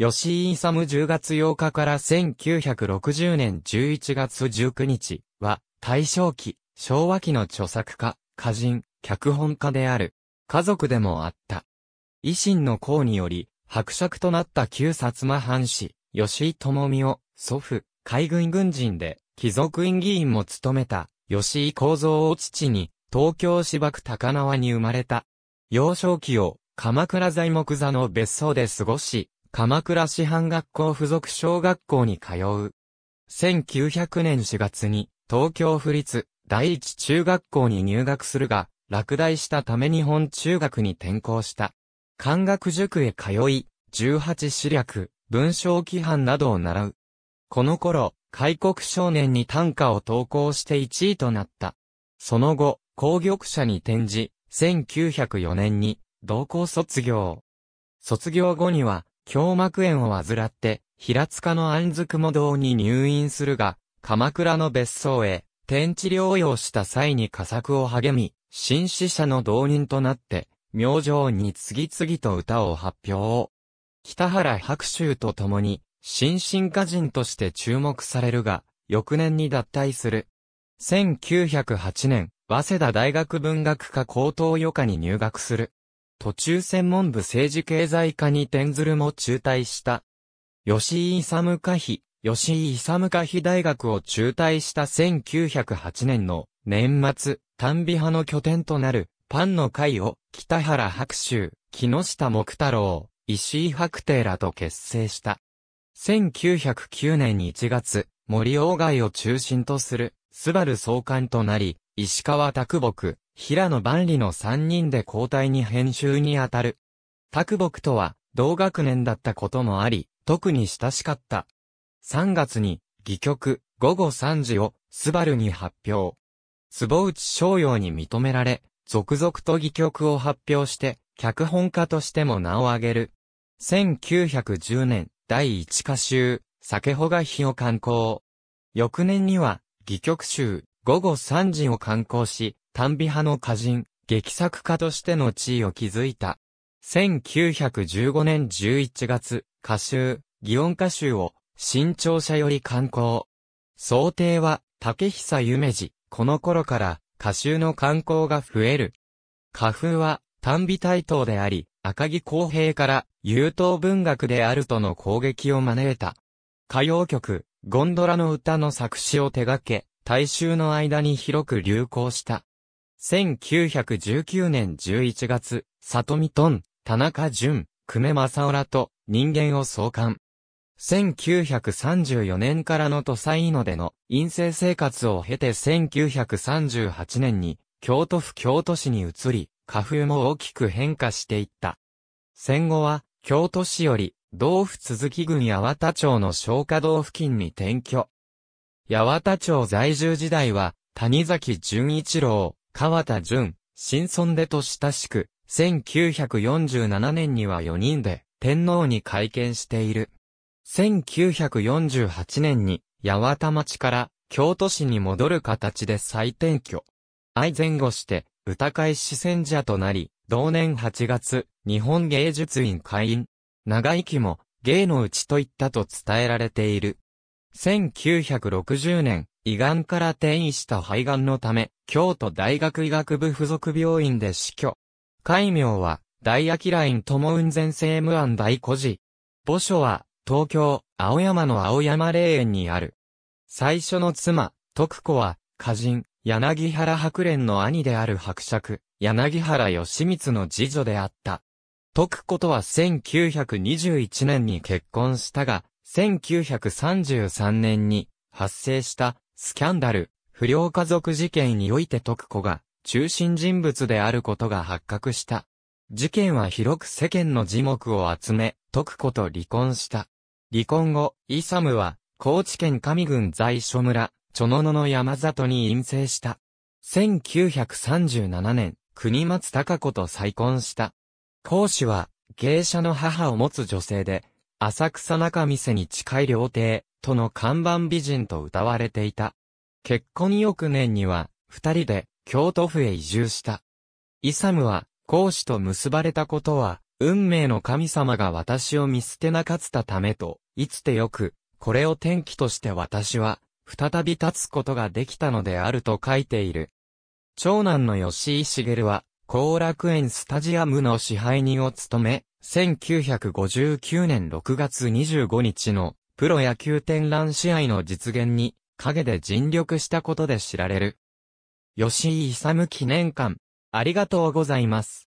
吉井勇10月8日から1960年11月19日は、大正期、昭和期の著作家、歌人、脚本家である。家族でもあった。維新の功により、伯爵となった旧薩摩藩士、吉井智美を、祖父、海軍軍人で、貴族院議員も務めた、吉井幸三を父に、東京芝区高輪に生まれた。幼少期を、鎌倉材木座の別荘で過ごし、鎌倉師範学校附属小学校に通う。1900年4月に東京府立第一中学校に入学するが、落第したため日本中学に転校した。漢学塾へ通い、18史略、文章規範などを習う。この頃、開国少年に短歌を投稿して1位となった。その後、工玉社に転じ、1904年に、同校卒業。卒業後には、胸膜炎を患って、平塚の安宿も堂に入院するが、鎌倉の別荘へ、天地療養した際に佳作を励み、新死者の同人となって、明星に次々と歌を発表。北原白秋と共に、新進化人として注目されるが、翌年に脱退する。1908年、早稲田大学文学科高等予科に入学する。途中専門部政治経済科に転ずるも中退した。吉井勇科比、吉井勇科比大学を中退した1908年の年末、丹美派の拠点となるパンの会を北原白州、木下木太郎、石井白帝らと結成した。1909年1月、森鴎外を中心とする、スバル総監となり、石川拓木、平野万里の3人で交代に編集にあたる。卓木とは同学年だったこともあり、特に親しかった。3月に、戯曲、午後3時を、スバルに発表。坪内商用に認められ、続々と戯曲を発表して、脚本家としても名を挙げる。1910年、第一歌集、酒穂が日を刊行。翌年には、戯曲集、午後3時を刊行し、短美派の歌人、劇作家としての地位を築いた。1915年11月、歌集、祇園歌集を、新潮社より刊行。想定は、竹久夢二、この頃から、歌集の刊行が増える。歌風は、短美大等であり、赤木公平から、優等文学であるとの攻撃を招いた。歌謡曲、ゴンドラの歌の作詞を手掛け、大衆の間に広く流行した。1919年11月、里見トン、田中淳、久米正浦と人間を創刊。1934年からの土佐イノでの陰性生活を経て1938年に京都府京都市に移り、花風も大きく変化していった。戦後は京都市より道府鈴木郡八幡町の消化道付近に転居。八幡町在住時代は谷崎淳一郎、川田淳、新村でと親しく、1947年には4人で天皇に会見している。1948年に八幡町から京都市に戻る形で再転居。愛前後して、歌会四川者となり、同年8月、日本芸術院会員。長生きも、芸のうちといったと伝えられている。1960年、胃がんから転移した肺がんのため、京都大学医学部附属病院で死去。戒名は、大アキライン友雲前世無安大孤児。墓所は、東京、青山の青山霊園にある。最初の妻、徳子は、歌人、柳原白蓮の兄である伯爵、柳原義光の次女であった。徳子とは1921年に結婚したが、1933年に発生したスキャンダル、不良家族事件において徳子が中心人物であることが発覚した。事件は広く世間の耳目を集め、徳子と離婚した。離婚後、イサムは、高知県上郡在所村、チョノノの山里に陰性した。1937年、国松隆子と再婚した。講師は、芸者の母を持つ女性で、浅草中店に近い料亭、との看板美人と歌われていた。結婚翌年には、二人で京都府へ移住した。イサムは、孔子と結ばれたことは、運命の神様が私を見捨てなかったためと、いつてよく、これを転機として私は、再び立つことができたのであると書いている。長男の吉井茂は、後楽園スタジアムの支配人を務め、1959年6月25日のプロ野球展覧試合の実現に、陰で尽力したことで知られる。吉井勇記念館、ありがとうございます。